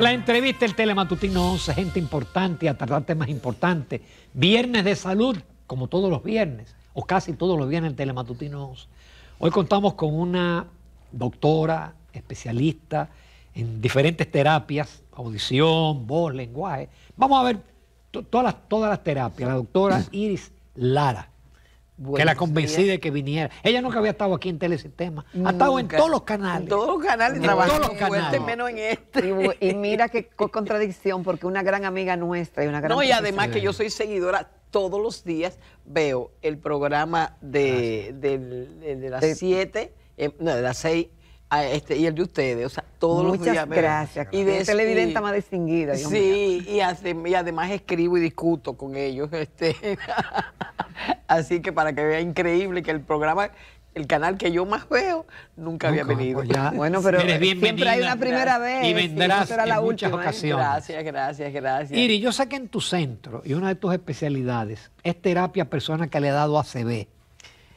La entrevista, el telematutino 11, gente importante, a tratar temas importantes. Viernes de salud, como todos los viernes, o casi todos los viernes el telematutino 11. Hoy contamos con una doctora, especialista en diferentes terapias, audición, voz, lenguaje. Vamos a ver todas las terapias. La doctora Iris Lara que la convencí de que viniera. Ella nunca había estado aquí en Telesistema. Ha estado en todos los canales. En todos los canales menos en este. Y, mira qué contradicción, porque una gran amiga nuestra y una gran. No, y además que yo soy seguidora todos los días, veo el programa de, las 7, em, no, de las 6 este, y el de ustedes, o sea, todos los días. Muchas gracias. Y de televidenta más distinguida. sí, y, además escribo y discuto con ellos. Este. Así que para que vea increíble que el programa el canal que yo más veo nunca había pues venido. Bueno, pero siempre hay una primera vez. Y vendrás en muchas ¿eh? ocasiones. Gracias, gracias, gracias. Iri, yo sé que en tu centro, y una de tus especialidades, es terapia a personas que le ha dado a CB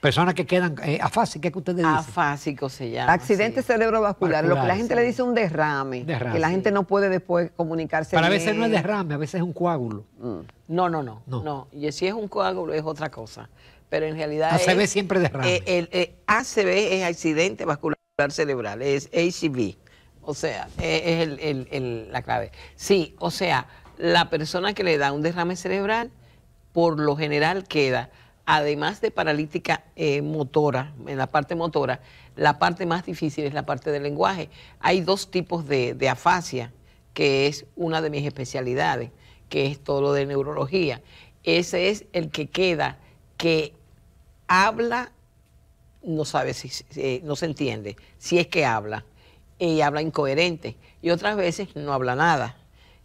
Personas que quedan eh, afásicas, ¿qué ustedes dicen? Afásicos se llama. Accidente cerebrovascular, lo que la gente le dice un derrame, que la gente no puede después comunicarse. Pero a veces no es derrame, a veces es un coágulo. Mm. No, no, no, no, Y si es un coágulo es otra cosa. Pero en realidad. ACV es, siempre derrame. Eh, el, eh, es accidente vascular cerebral, es acb O sea, e, es la clave. Sí, o sea, la persona que le da un derrame cerebral, por lo general queda además de paralítica eh, motora, en la parte motora, la parte más difícil es la parte del lenguaje. Hay dos tipos de, afasia, que es una de mis especialidades, que es todo lo de neurología. Ese es el que queda, que habla, no sabe si, eh, no se entiende, si es que habla, y habla incoherente, y otras veces no habla nada,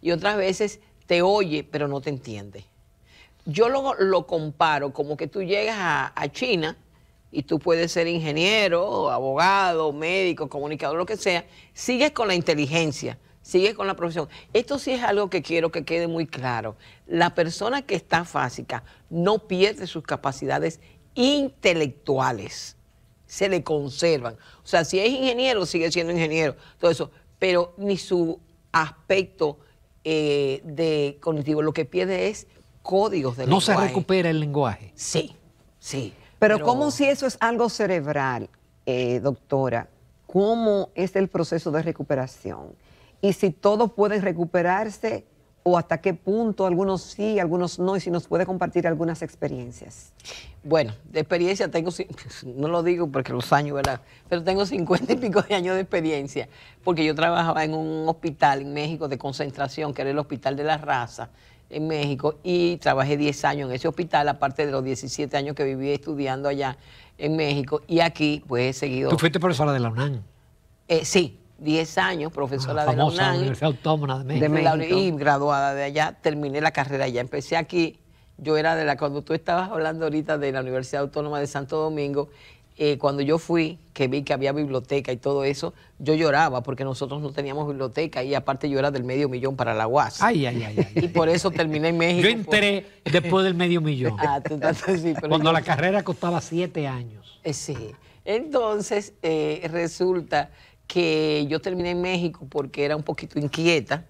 y otras veces te oye, pero no te entiende yo lo, comparo como que tú llegas a, China y tú puedes ser ingeniero, abogado, médico, comunicador, lo que sea, sigues con la inteligencia, sigues con la profesión. Esto sí es algo que quiero que quede muy claro. La persona que está fásica no pierde sus capacidades intelectuales, se le conservan. O sea, si es ingeniero, sigue siendo ingeniero, todo eso, pero ni su aspecto eh, de cognitivo, lo que pierde es códigos del no lenguaje. No se recupera el lenguaje. Sí, sí. Pero, ¿cómo si eso es algo cerebral, eh, doctora? ¿Cómo es el proceso de recuperación? Y si todos pueden recuperarse o hasta qué punto, algunos sí, algunos no, y si nos puede compartir algunas experiencias. Bueno, de experiencia tengo, no lo digo porque los años, ¿verdad? Pero tengo cincuenta y pico de años de experiencia, porque yo trabajaba en un hospital en México de concentración, que era el Hospital de la Raza, en México y trabajé 10 años en ese hospital, aparte de los 17 años que viví estudiando allá en México y aquí pues he seguido... ¿Tú fuiste profesora de la UNAM? Eh, sí, 10 años, profesora ah, de la UNAM. Universidad Autónoma De México. Y graduada de allá, terminé la carrera allá, empecé aquí. Yo era de la, cuando tú estabas hablando ahorita de la Universidad Autónoma de Santo Domingo, eh, cuando yo fui, que vi que había biblioteca y todo eso, yo lloraba porque nosotros no teníamos biblioteca y aparte yo era del medio millón para la UAS. Ay, ay, ay. y por eso terminé en México. Yo pues. entré después del medio millón. ah, sí, Cuando la carrera costaba siete años. Eh, sí. Entonces, eh, resulta que yo terminé en México porque era un poquito inquieta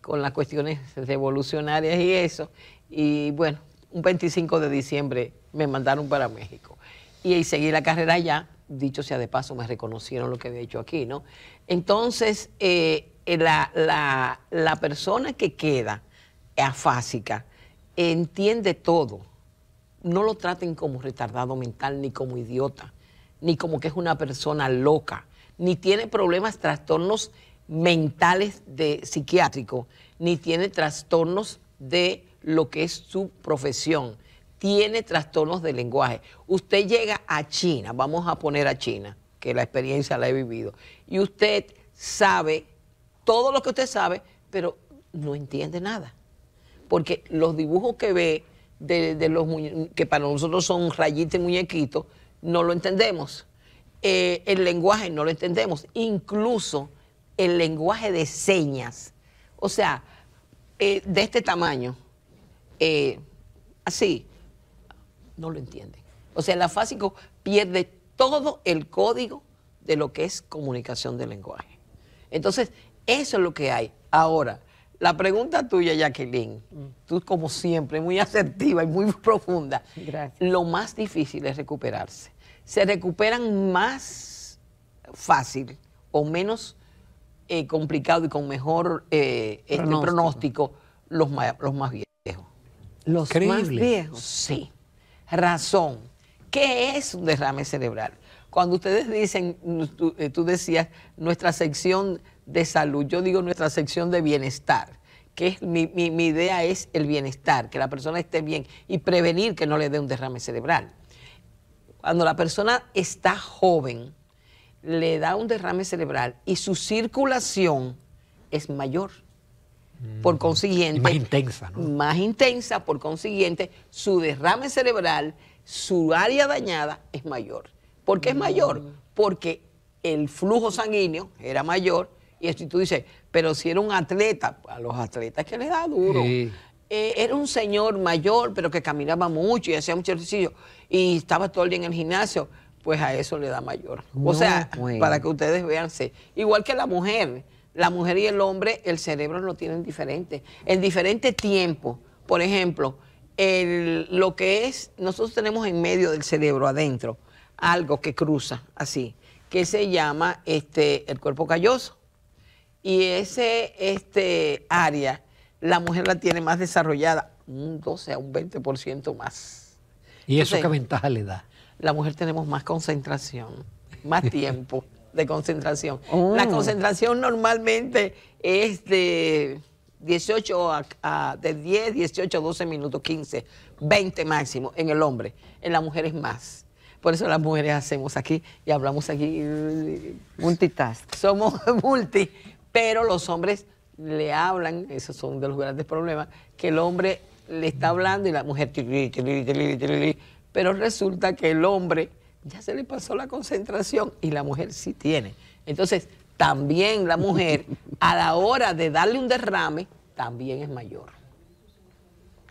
con las cuestiones revolucionarias y eso. Y bueno, un 25 de diciembre me mandaron para México y, ahí seguí la carrera ya, Dicho sea de paso, me reconocieron lo que había hecho aquí, ¿no? Entonces, eh, la, la, persona que queda eh, afásica entiende todo. No lo traten como retardado mental, ni como idiota, ni como que es una persona loca, ni tiene problemas, trastornos mentales de psiquiátricos, ni tiene trastornos de lo que es su profesión tiene trastornos de lenguaje. Usted llega a China, vamos a poner a China, que la experiencia la he vivido, y usted sabe todo lo que usted sabe, pero no entiende nada. Porque los dibujos que ve de, de los que para nosotros son rayitos y muñequitos, no lo entendemos. Eh, el lenguaje no lo entendemos. Incluso el lenguaje de señas. O sea, eh, de este tamaño. Eh, así no lo entienden. O sea, el afásico pierde todo el código de lo que es comunicación del lenguaje. Entonces, eso es lo que hay. Ahora, la pregunta tuya, Jacqueline, tú como siempre, muy asertiva y muy profunda. Gracias. Lo más difícil es recuperarse. Se recuperan más fácil o menos eh, complicado y con mejor eh, este, pronóstico. los más, viejos. Los más viejos. Sí razón. ¿Qué es un derrame cerebral? Cuando ustedes dicen, eh, tú, decías, nuestra sección de salud, yo digo nuestra sección de bienestar que es, mi, mi, mi, idea es el bienestar, que la persona esté bien y prevenir que no le dé un derrame cerebral. Cuando la persona está joven, le da un derrame cerebral y su circulación es mayor. Por mm. consiguiente. más intensa, Más intensa, por consiguiente, su derrame cerebral, su área dañada es mayor. ¿Por qué es mayor? Mm. Porque el flujo sanguíneo era mayor. Y tú dices, pero si era un atleta, a los atletas que les da duro. Eh, era un señor mayor, pero que caminaba mucho y hacía mucho ejercicio. Y estaba todo el día en el gimnasio, pues a eso le da mayor. o sea, pues. para que ustedes vean, igual que la mujer la mujer y el hombre, el cerebro lo tienen diferente, en diferente tiempo. Por ejemplo, lo que es, nosotros tenemos en medio del cerebro, adentro, algo que cruza así, que se llama este, el cuerpo calloso. Y ese este, área, la mujer la tiene más desarrollada, un 12 a un 20% más. ¿Y eso qué ventaja le da? La mujer tenemos más concentración, más tiempo de concentración. Oh. La concentración normalmente es de 18 a, de 10, 18, 12 minutos, 15, 20 máximo en el hombre. En la mujer es más. Por eso las mujeres hacemos aquí y hablamos aquí. Eh, Multitask. Somos multi, pero los hombres le hablan, esos son de los grandes problemas, que el hombre le está hablando y la mujer, pero resulta que el hombre ya se le pasó la concentración y la mujer sí tiene. Entonces, también la mujer a la hora de darle un derrame, también es mayor.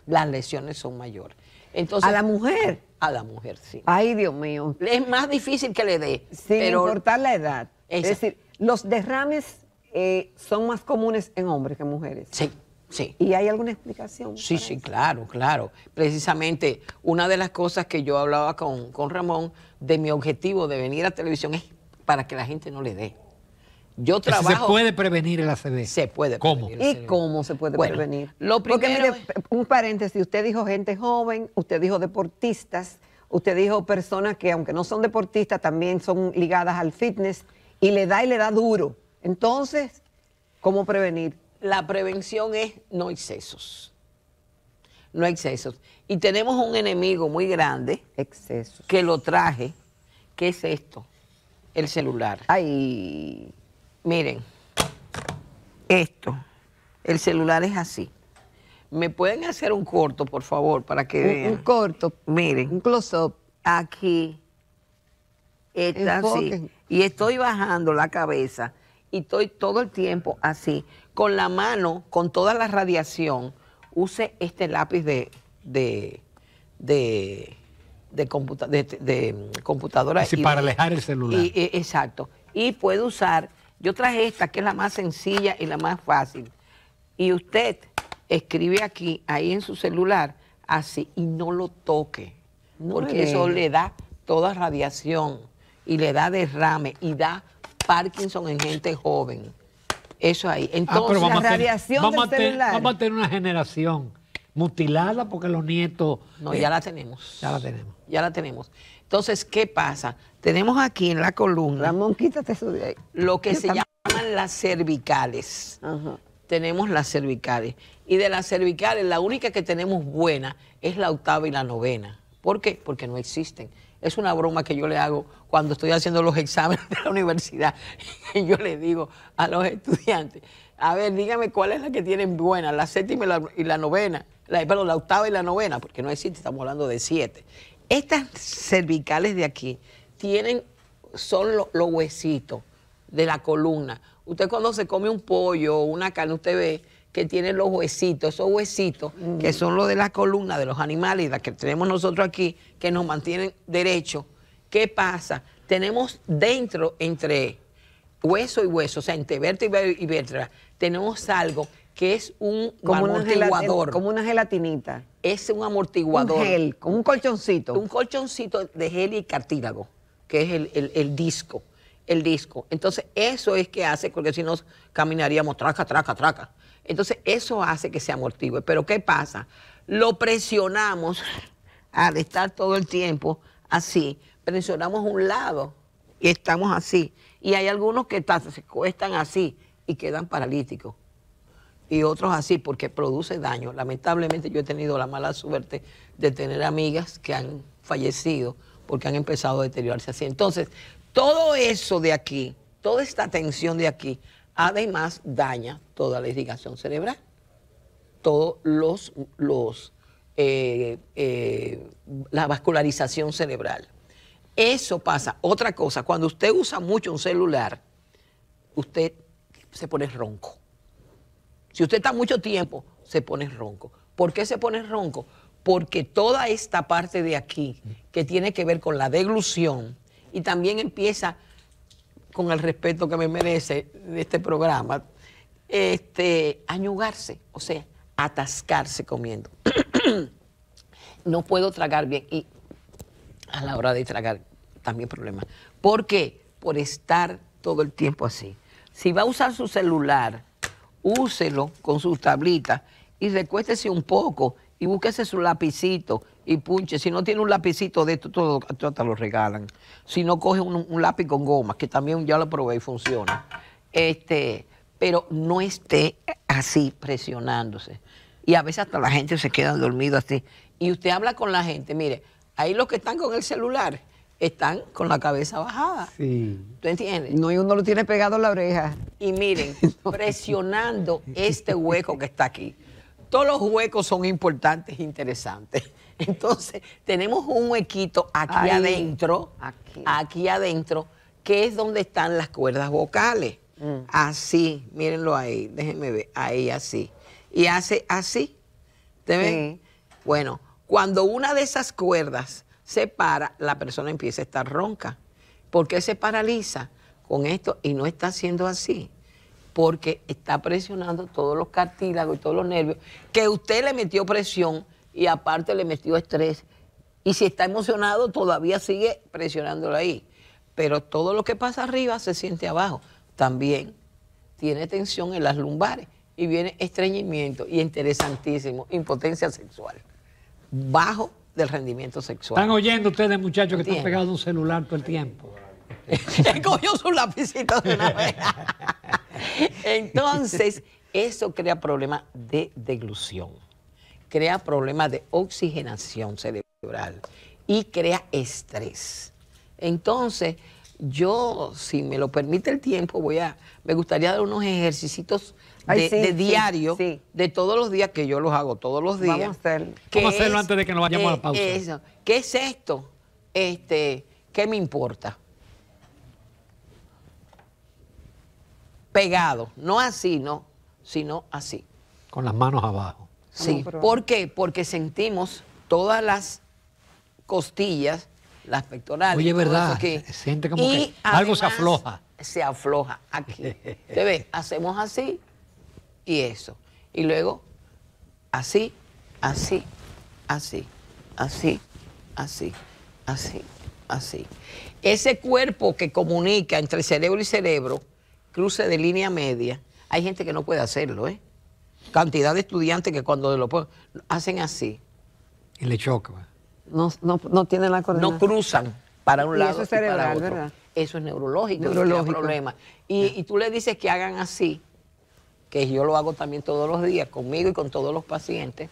Las lesiones son mayores. Entonces, a la mujer. A la mujer, sí. Ay, Dios mío. Es más difícil que le dé. Sin importar la edad. Es decir, los derrames eh, son más comunes en hombres que en mujeres. Sí. Sí. ¿Y hay alguna explicación? Sí, sí, claro, claro. Precisamente una de las cosas que yo hablaba con, Ramón de mi objetivo de venir a televisión es para que la gente no le dé. Yo trabajo. se puede prevenir el ACD? Se puede. ¿Cómo? ¿Y cómo se puede prevenir? Lo primero Porque mire, un paréntesis, usted dijo gente joven, usted dijo deportistas, usted dijo personas que aunque no son deportistas también son ligadas al fitness y le da y le da duro. Entonces, ¿cómo prevenir? la prevención es no excesos. No excesos. Y tenemos un enemigo muy grande. Excesos. Que lo traje. ¿Qué es esto? El celular. Ay. Miren. Esto. El celular es así. ¿Me pueden hacer un corto, por favor, para que un, vean? Un corto. Miren. Un close-up. Aquí. Está así. Y estoy bajando la cabeza. Y estoy todo el tiempo así con la mano, con toda la radiación, use este lápiz de, de, de, de, computadora. Así y para alejar el celular. exacto. Y puede usar, yo traje esta que es la más sencilla y la más fácil. Y usted escribe aquí, ahí en su celular, así, y no lo toque, porque eso le da toda radiación y le da derrame y da Parkinson en gente joven. Eso ahí. Ah, Entonces, la radiación vamos a tener, Vamos a tener una generación mutilada porque los nietos... No, eh, ya la tenemos. Ya la tenemos. Ya la tenemos. Entonces, ¿qué pasa? Tenemos aquí en la columna... Ramón, quítate eso de ahí. Lo que se llaman las cervicales. Tenemos las cervicales. Y de las cervicales, la única que tenemos buena es la octava y la novena. ¿Por qué? Porque no existen. Es una broma que yo le hago cuando estoy haciendo los exámenes de la universidad. Y yo le digo a los estudiantes, a ver, dígame cuál es la que tienen buena, la séptima y la, novena, la, perdón, la octava y la novena, porque no existe, estamos hablando de siete. Estas cervicales de aquí tienen, son los huesitos de la columna. Usted cuando se come un pollo o una carne, usted ve que tiene los huesitos, esos huesitos que son los de las columnas de los animales y las que tenemos nosotros aquí, que nos mantienen derecho. ¿Qué pasa? Tenemos dentro, entre hueso y hueso, o sea, entre vértebra y vértebra, tenemos algo que es un amortiguador. como una gelatinita. Es un amortiguador. Un gel, como un colchoncito. Un colchoncito de gel y cartílago, que es el, el disco. El disco. Entonces, eso es que hace, porque si no caminaríamos traca, traca, traca. Entonces, eso hace que se amortigue. Pero ¿qué pasa? Lo presionamos al estar todo el tiempo así, presionamos un lado y estamos así. Y hay algunos que se cuestan así y quedan paralíticos. Y otros así porque produce daño. Lamentablemente yo he tenido la mala suerte de tener amigas que han fallecido porque han empezado a deteriorarse así. Entonces, todo eso de aquí, toda esta tensión de aquí, además daña toda la irrigación cerebral. Todos los, eh, eh, la vascularización cerebral. Eso pasa. Otra cosa, cuando usted usa mucho un celular, usted se pone ronco. Si usted está mucho tiempo, se pone ronco. ¿Por qué se pone ronco? Porque toda esta parte de aquí, que tiene que ver con la deglución, y también empieza con el respeto que me merece de este programa, este, añugarse, o sea, atascarse comiendo. no puedo tragar bien y a la hora de tragar también problemas. ¿Por qué? Por estar todo el tiempo así. Si va a usar su celular, úselo con sus tablita y recuéstese un poco y búsquese su lapicito y punche. Si no tiene un lapicito de esto, todo, hasta lo regalan. Si no coge un, lápiz con goma, que también ya lo probé y funciona. Este, pero no esté así presionándose. Y a veces hasta la gente se queda dormida así. Y usted habla con la gente, mire, ahí los que están con el celular están con la cabeza bajada. Sí. ¿Tú entiendes? No, y uno lo tiene pegado a la oreja. Y miren, presionando este hueco que está aquí. Todos los huecos son importantes e interesantes. Entonces, tenemos un huequito aquí adentro, aquí. adentro, que es donde están las cuerdas vocales. Mm. Así, mírenlo ahí, déjenme ver, ahí así. Y hace así, ¿te ven? Bueno, cuando una de esas cuerdas se para, la persona empieza a estar ronca. ¿Por qué se paraliza con esto y no está haciendo así? Porque está presionando todos los cartílagos y todos los nervios que usted le metió presión y aparte le metió estrés. Y si está emocionado, todavía sigue presionándolo ahí. Pero todo lo que pasa arriba se siente abajo. También tiene tensión en las lumbares y viene estreñimiento y interesantísimo, impotencia sexual. Bajo del rendimiento sexual. Están oyendo ustedes, muchachos, que están pegados a un celular todo el tiempo. cogió su lapicito de una vez. Entonces, eso crea problemas de deglución crea problemas de oxigenación cerebral y crea estrés. Entonces, yo, si me lo permite el tiempo, voy a, me gustaría dar unos ejercicios de, diario, de todos los días, que yo los hago todos los días. Vamos a, hacerlo antes de que nos vayamos a la pausa. ¿Qué es esto? Este, ¿Qué me importa? Pegado, no así, no, sino así. Con las manos abajo. Sí. ¿Por qué? Porque sentimos todas las costillas, las pectorales. Oye, verdad. Aquí. siente como que algo se afloja. Se afloja aquí. ¿Te ves? Hacemos así y eso. Y luego así, así, así, así, así, así, así. Ese cuerpo que comunica entre cerebro y cerebro, cruce de línea media, hay gente que no puede hacerlo, ¿eh? cantidad de estudiantes que cuando lo ponen, hacen así. Y le choca. Pues. No, no, no tienen la coordinación. No cruzan para un lado eso es cerebral, ¿verdad? Eso es neurológico, Eso Es problema. Y, y tú le dices que hagan así, que yo lo hago también todos los días, conmigo y con todos los pacientes.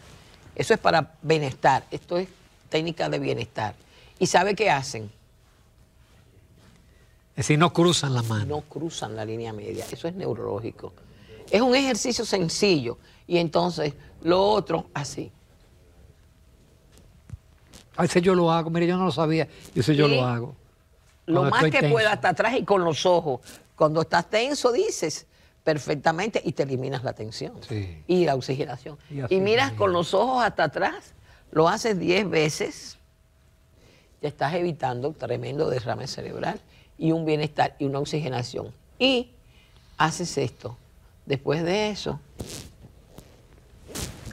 Eso es para bienestar. Esto es técnica de bienestar. ¿Y sabe qué hacen? Es decir, no cruzan la mano. No cruzan la línea media. Eso es neurológico. Es un ejercicio sencillo. Y entonces lo otro así. A ah, veces yo lo hago, mire, yo no lo sabía, y yo lo hago. Lo más que pueda hasta atrás y con los ojos. Cuando estás tenso dices perfectamente y te eliminas la tensión y la oxigenación. Y, miras con los ojos hasta atrás, lo haces diez veces, Ya estás evitando tremendo derrame cerebral y un bienestar y una oxigenación. Y haces esto Después de eso,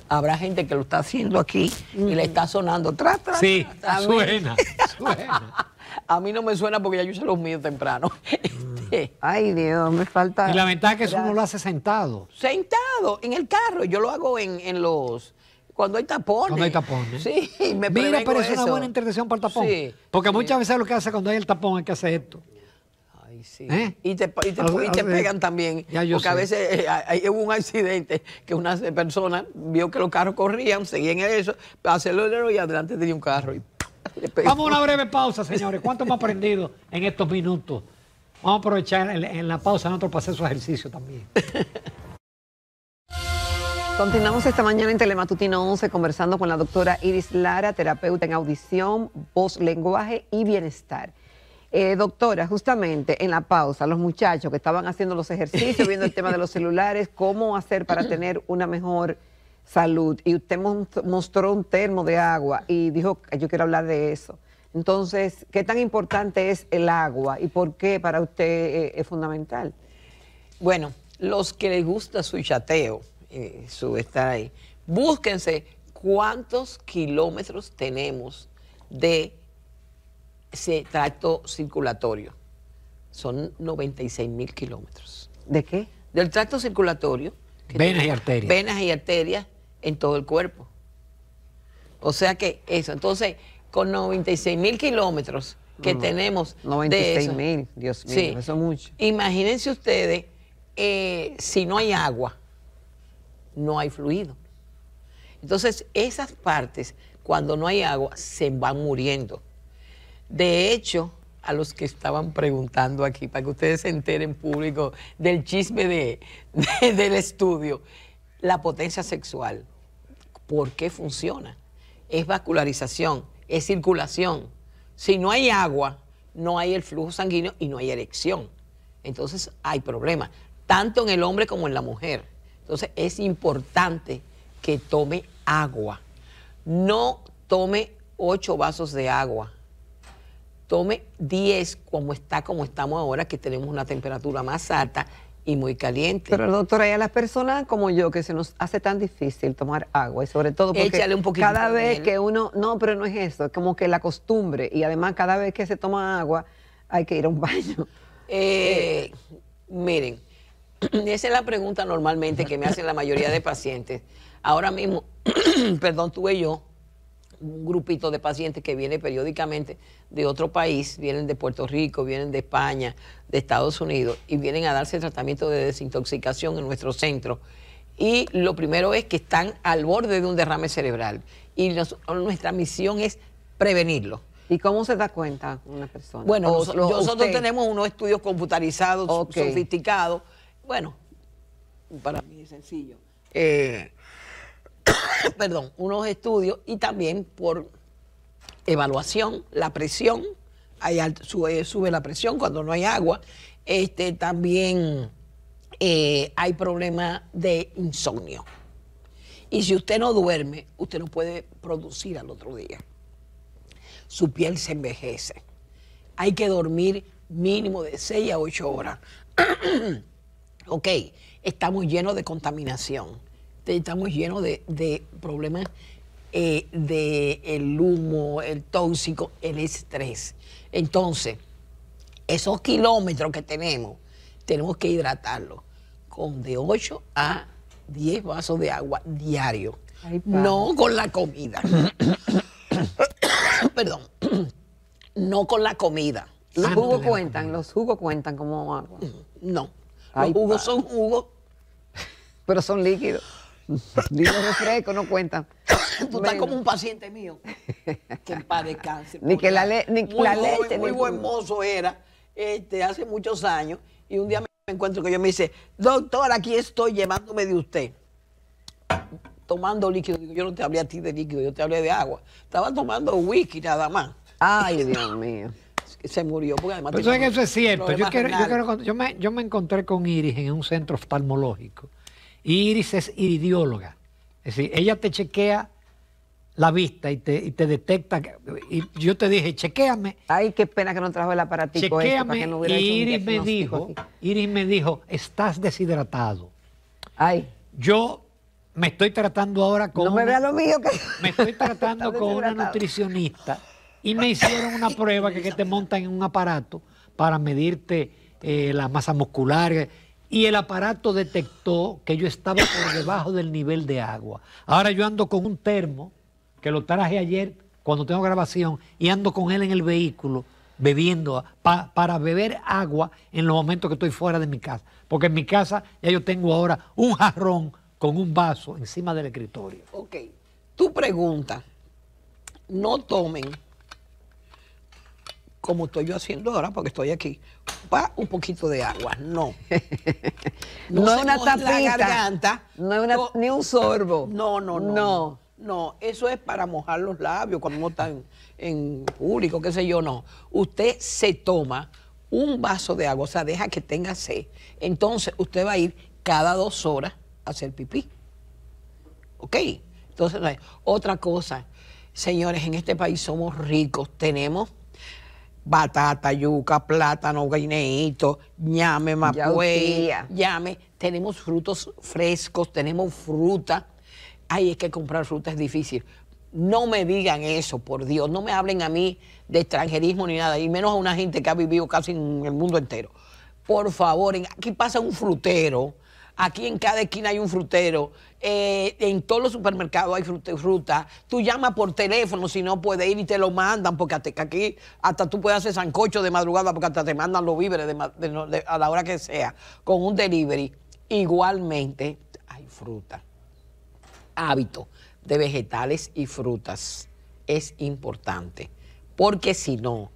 habrá gente que lo está haciendo aquí y le mm. está sonando. Tra, tra, sí, suena, suena. A mí no me suena porque ya yo se los míos temprano. Mm. Este, Ay, Dios, me falta. Y la ventaja es que eso uno lo hace sentado. Sentado, en el carro. Yo lo hago en, los. Cuando hay tapones. Cuando hay tapones. Sí, me Mira, pero es una buena intervención para el tapón. Sí, porque muchas veces lo que hace cuando hay el tapón es que hace esto. ¿Eh? Y te, ah, pegan también. Porque a veces eh, eh, hubo un accidente que una persona vio que los carros corrían, seguían eso, aceleró y adelante tenía un carro. Vamos a una breve pausa, señores. ¿Cuánto hemos aprendido en estos minutos? Vamos a aprovechar en, la pausa nosotros para hacer su ejercicio también. Continuamos esta mañana en Telematutino 11 conversando con la doctora Iris Lara, terapeuta en audición, voz, lenguaje y bienestar. Eh, doctora, justamente en la pausa, los muchachos que estaban haciendo los ejercicios, viendo el tema de los celulares, cómo hacer para tener una mejor salud. Y usted mostró un termo de agua y dijo, yo quiero hablar de eso. Entonces, ¿qué tan importante es el agua y por qué para usted eh, es fundamental? Bueno, los que les gusta su chateo, eh, su estar ahí, búsquense cuántos kilómetros tenemos de ese tracto circulatorio. Son 96 mil kilómetros. ¿De qué? Del tracto circulatorio. Venas y arterias. Venas y arterias en todo el cuerpo. O sea que eso, entonces, con 96 mil kilómetros que mm. tenemos. 96 mil, Dios mío, eso es mucho. Imagínense ustedes, eh, si no hay agua, no hay fluido. Entonces, esas partes, cuando no hay agua, se van muriendo. De hecho, a los que estaban preguntando aquí, para que ustedes se enteren público del chisme de, del estudio, la potencia sexual, ¿por qué funciona? Es vascularización, es circulación. Si no hay agua, no hay el flujo sanguíneo y no hay erección. Entonces hay problemas, tanto en el hombre como en la mujer. Entonces es importante que tome agua. No tome ocho vasos de agua tome 10 como está, como estamos ahora, que tenemos una temperatura más alta y muy caliente. Pero doctora, y a las personas como yo, que se nos hace tan difícil tomar agua, y sobre todo porque cada vez que uno, no, pero no es eso, es como que la costumbre, y además cada vez que se toma agua hay que ir a un baño. Eh, miren, esa es la pregunta normalmente que me hacen la mayoría de pacientes. Ahora mismo, perdón, tuve yo un grupito de pacientes que viene periódicamente de otro país, vienen de Puerto Rico, vienen de España, de Estados Unidos, y vienen a darse tratamiento de desintoxicación en nuestro centro. Y lo primero es que están al borde de un derrame cerebral. Y nuestra misión es prevenirlo. ¿Y cómo se da cuenta una persona? Bueno, nosotros tenemos unos estudios computarizados, sofisticados. Bueno, para mí es sencillo. Eh, perdón, unos estudios y también por evaluación, la presión, sube, la presión cuando no hay agua, este, también eh, hay problemas de insomnio. Y si usted no duerme, usted no puede producir al otro día. Su piel se envejece. Hay que dormir mínimo de 6 a 8 horas. ok, estamos llenos de contaminación estamos llenos de, problemas eh, del humo, el tóxico, el estrés. Entonces, esos kilómetros que tenemos, tenemos que hidratarlos con de 8 a 10 vasos de agua diario. no con la comida. Perdón. no con la comida. Los ah, jugos cuentan, los jugos cuentan como agua. No. los jugos son jugos. Pero son líquidos. Digo refresco, no cuentan. Tú estás como un paciente mío, que en cáncer Ni que la, le, ni muy la leche. Muy buen mozo era, este, hace muchos años, y un día me encuentro que yo me dice, doctor, aquí estoy llevándome de usted. Tomando líquido. Digo, yo no te hablé a ti de líquido, yo te hablé de agua. Estaba tomando whisky nada más. Ay, Dios mío se murió. Porque eso es cierto. Yo, yo, me, yo me encontré con Iris en un centro oftalmológico. Iris es ideóloga Es decir, ella te chequea la vista y te, detecta. Y yo te dije, chequeame. Ay, qué pena que no trajo el aparatito. Este, para que no y Iris me dijo, Iris me dijo, estás deshidratado. Ay. Yo me estoy tratando ahora con. No me vea lo mío que. Me estoy tratando con una nutricionista y me hicieron una prueba que, te montan en un aparato para medirte eh, la masa muscular y el aparato detectó que yo estaba por debajo del nivel de agua. Ahora yo ando con un termo, que lo traje ayer cuando tengo grabación, y ando con él en el vehículo bebiendo, para beber agua en los momentos que estoy fuera de mi casa. Porque en mi casa ya yo tengo ahora un jarrón con un vaso encima del escritorio. Ok, tu pregunta, no tomen como estoy yo haciendo ahora, porque estoy aquí. Va un poquito de agua, no. no, es una tapita. garganta. No es ni un sorbo. No, no, no, no. eso es para mojar los labios cuando uno está en, en público, qué sé yo, no. Usted se toma un vaso de agua, o sea, deja que tenga sed. Entonces usted va a ir cada dos horas a hacer pipí. ¿Ok? Entonces, otra cosa, señores, en este país somos ricos, tenemos batata, yuca, plátano, guineíto, ñame, mapuey, llame, Tenemos frutos frescos, tenemos fruta. Ay, es que comprar fruta es difícil. No me digan eso, por Dios. No me hablen a mí de extranjerismo ni nada, y menos a una gente que ha vivido casi en el mundo entero. Por favor, aquí pasa un frutero. Aquí en cada esquina hay un frutero eh, en todos los supermercados hay fruta fruta. Tú llamas por teléfono si no puedes ir y te lo mandan, porque hasta, aquí hasta tú puedes hacer sancocho de madrugada, porque hasta te mandan los víveres a la hora que sea, con un delivery. Igualmente hay fruta. Hábito de vegetales y frutas es importante, porque si no,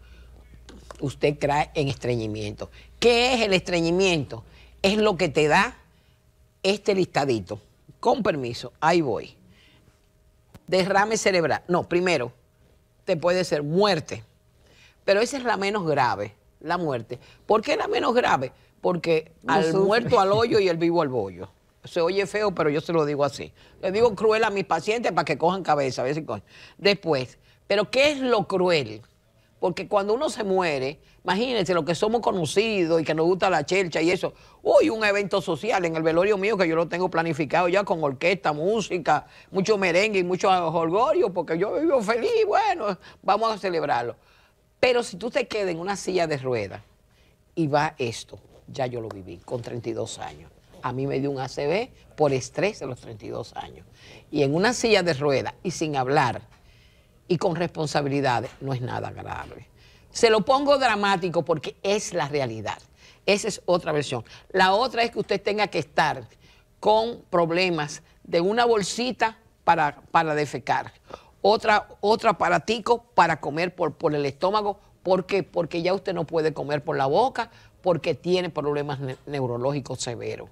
usted cree en estreñimiento. ¿Qué es el estreñimiento? Es lo que te da este listadito con permiso, ahí voy. Derrame cerebral. No, primero, te puede ser muerte. Pero esa es la menos grave, la muerte. ¿Por qué la menos grave? Porque al muerto al hoyo y el vivo al bollo. Se oye feo, pero yo se lo digo así. Le digo cruel a mis pacientes para que cojan cabeza, veces Después, ¿pero qué es lo cruel? Porque cuando uno se muere, imagínense lo que somos conocidos y que nos gusta la chelcha y eso. Uy, un evento social en el velorio mío que yo lo tengo planificado ya con orquesta, música, mucho merengue y mucho orgullo, porque yo vivo feliz, bueno, vamos a celebrarlo. Pero si tú te quedas en una silla de ruedas y va esto, ya yo lo viví con 32 años. A mí me dio un ACV por estrés de los 32 años. Y en una silla de ruedas y sin hablar, y con responsabilidades, no es nada grave. Se lo pongo dramático porque es la realidad. Esa es otra versión. La otra es que usted tenga que estar con problemas de una bolsita para, para defecar, otra, otro aparatico para comer por, por el estómago. ¿Por Porque ya usted no puede comer por la boca porque tiene problemas neurológicos severos.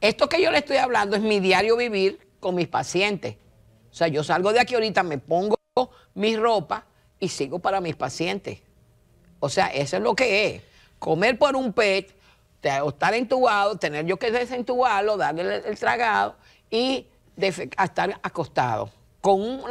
Esto que yo le estoy hablando es mi diario vivir con mis pacientes. O sea, yo salgo de aquí ahorita, me pongo mi ropa y sigo para mis pacientes. O sea, eso es lo que es. Comer por un PET, estar entubado, tener yo que desentubarlo, darle el, tragado y estar acostado con un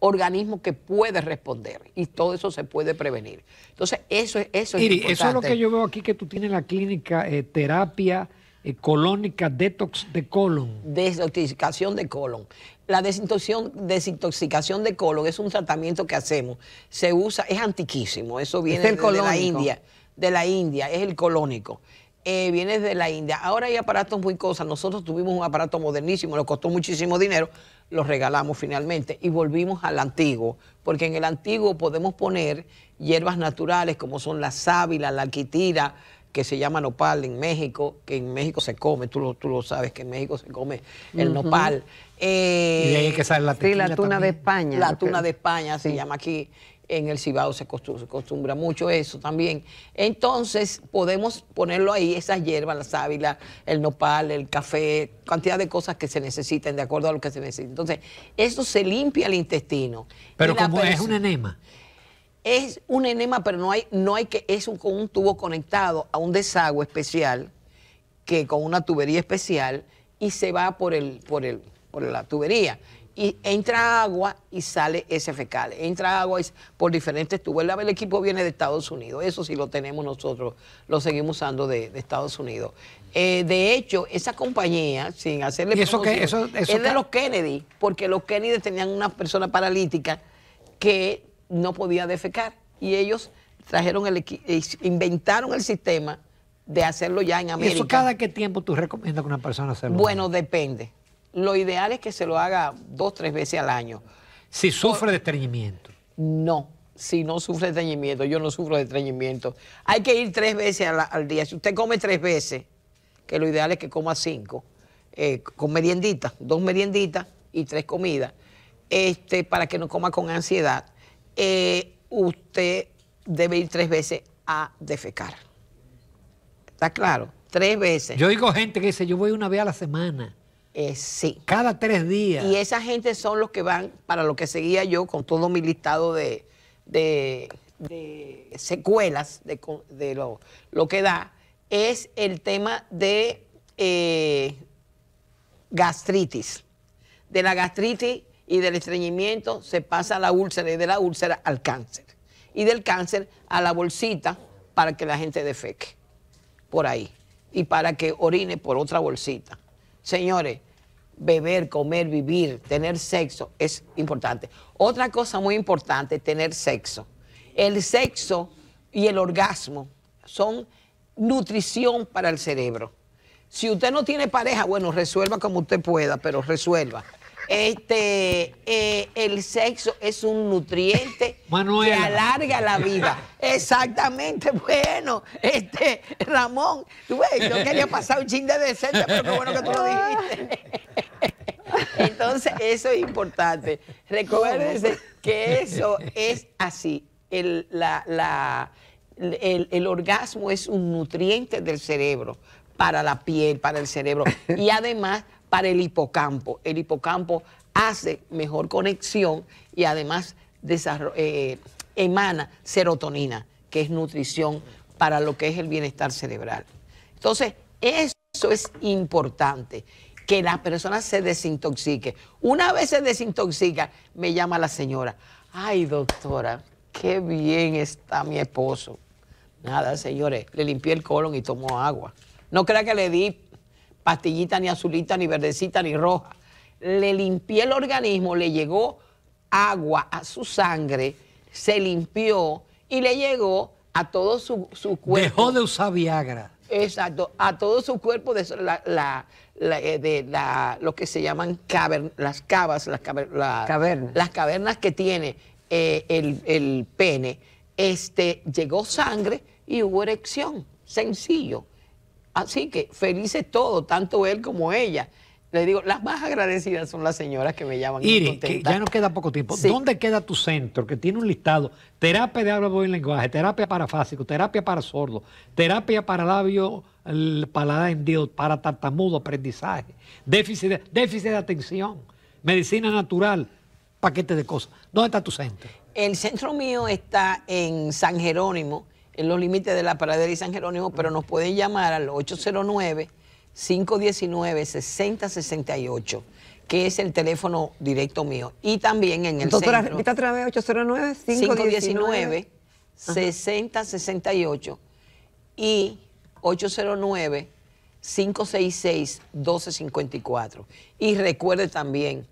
organismo que puede responder y todo eso se puede prevenir. Entonces, eso es eso es eso es lo que yo veo aquí que tú tienes la clínica eh, terapia eh, colónica detox de colon. Desintoxicación de colon. La desintoxicación, de colon es un tratamiento que hacemos. Se usa, es antiquísimo, eso viene de, la India. De la India, es el colónico. Eh, viene de la India. Ahora hay aparatos muy cosas. Nosotros tuvimos un aparato modernísimo, nos costó muchísimo dinero, lo regalamos finalmente y volvimos al antiguo, porque en el antiguo podemos poner hierbas naturales como son la sábila, la quitira, que se llama nopal en México, que en México se come, tú lo, tú sabes que en México se come el nopal y ahí que sale la Sí, tuna de España. La tuna de España se llama aquí. En el Cibao se acostumbra mucho eso también. Entonces, podemos ponerlo ahí, esas hierbas, la sábila, el nopal, el café, cantidad de cosas que se necesiten, de acuerdo a lo que se necesita. Entonces, eso se limpia el intestino. Pero como es un enema es un enema, pero no hay, no hay que, es un, con un tubo conectado a un desagüe especial, que con una tubería especial, y se va por el, por el, por la tubería. Y entra agua y sale ese fecal. Entra agua y, por diferentes tuberías El, equipo viene de Estados Unidos. Eso sí lo tenemos nosotros. Lo seguimos usando de, Estados Unidos. Eh, de hecho, esa compañía, sin hacerle eso, es de los Kennedy, porque los Kennedy tenían una persona paralítica que no podía defecar. Y ellos trajeron el eh, inventaron el sistema de hacerlo ya en América. eso cada qué tiempo tú recomiendas que una persona hacerlo? Bueno, depende lo ideal es que se lo haga dos, tres veces al año. Si sufre de estreñimiento. No, si no sufre de estreñimiento, yo no sufro de estreñimiento. Hay que ir tres veces al, día. Si usted come tres veces, que lo ideal es que coma cinco, eh, con merienditas, dos merienditas y tres comidas, este, para que no coma con ansiedad, eh, usted debe ir tres veces a defecar. ¿Está claro? Tres veces. Yo digo gente que dice, yo voy una vez a la semana. Eh, sí. Cada tres días. Y esa gente son los que van para lo que seguía yo con todo mi listado de, secuelas de, lo, que da, es el tema de eh, gastritis. De la gastritis y del estreñimiento se pasa a la úlcera y de la úlcera al cáncer. Y del cáncer a la bolsita para que la gente defeque por ahí y para que orine por otra bolsita. Señores, beber, comer, vivir, tener sexo es importante. Otra cosa muy importante, es tener sexo. El sexo y el orgasmo son nutrición para el cerebro. Si usted no tiene pareja, bueno, resuelva como usted pueda, pero resuelva. Este, eh, el sexo es un nutriente que alarga la vida. Exactamente, bueno, este, Ramón, yo quería pasar un ching de decente, pero qué bueno que tú lo dijiste. Entonces, eso es importante. Recuérdense que eso es así. la, el orgasmo es un nutriente del cerebro, para la piel, para el cerebro. Y además para el hipocampo. El hipocampo hace mejor conexión y además eh, emana serotonina, que es nutrición para lo que es el bienestar cerebral. Entonces, eso es importante, que la persona se desintoxique. Una vez se desintoxica, me llama la señora, ay doctora, qué bien está mi esposo. Nada, señores, le limpié el colon y tomó agua. No crea que le di pastillita ni azulita, ni verdecita, ni roja. Le limpié el organismo, le llegó agua a su sangre, se limpió y le llegó a todo su, cuerpo. Dejó de usar Viagra. Exacto, a todo su cuerpo de la, eh, de la lo que se llaman las cavas, las, cavernas. las cavernas que tiene eh, el, el pene. Este, llegó sangre y hubo erección. Sencillo. Así que felices todos, tanto él como ella. Le digo, las más agradecidas son las señoras que me llaman. Iri, que ya nos queda poco tiempo. ¿Dónde queda tu centro? Que tiene un listado. Terapia de habla, y lenguaje, terapia para fásico, terapia para sordo, terapia para labio, palada en Dios, para tartamudo, aprendizaje, déficit de, déficit de atención, medicina natural, paquete de cosas. ¿Dónde está tu centro? El centro mío está en San Jerónimo, en los límites de la Pradera y San Jerónimo, pero nos pueden llamar al 809-519-6068, que es el teléfono directo mío. Y también en el Doctora, centro... Doctora, otra vez, 809-519-6068 y 809-566-1254. Y recuerde también,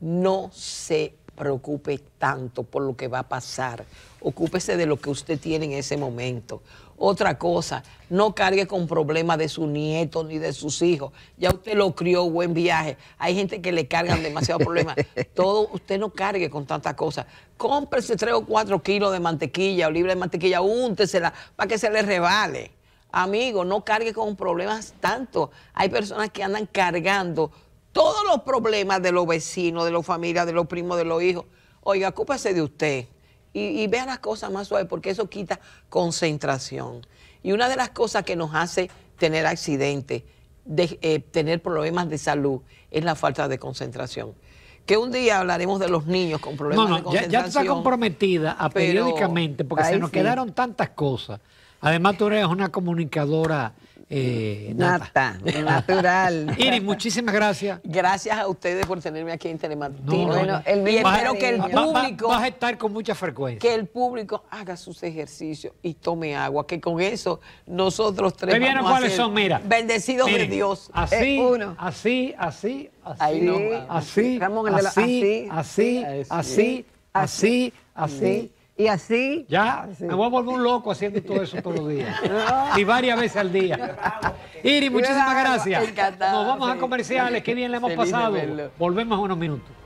no se preocupe tanto por lo que va a pasar. Ocúpese de lo que usted tiene en ese momento. Otra cosa, no cargue con problemas de su nieto ni de sus hijos. Ya usted lo crió, buen viaje. Hay gente que le cargan demasiados problemas. Todo, usted no cargue con tantas cosas. Cómprese tres o cuatro kilos de mantequilla o libre de mantequilla, úntesela para que se le revale Amigo, no cargue con problemas tanto. Hay personas que andan cargando todos los problemas de los vecinos, de los familias, de los primos, de los hijos. Oiga, ocúpese de usted y, vea las cosas más suaves porque eso quita concentración. Y una de las cosas que nos hace tener accidentes, de, eh, tener problemas de salud, es la falta de concentración. Que un día hablaremos de los niños con problemas de concentración. Ya, está comprometida a periódicamente porque se nos quedaron tantas cosas. Además, tú eres una comunicadora eh, nata. natural. Iris, muchísimas gracias. Gracias a ustedes por tenerme aquí en Telemartino. espero que el público... a estar con mucha frecuencia. Que el público haga sus ejercicios y tome agua, que con eso nosotros tres cuáles son, mira. Bendecidos de Dios. Así, así, así, así, así, así, así, así, así, así, así y así. Ya, ah, me voy a volver un loco haciendo todo eso todos los días. Y varias veces al día. Iri, muchísimas gracias. Nos vamos a comerciales, qué bien le hemos pasado. Volvemos unos minutos.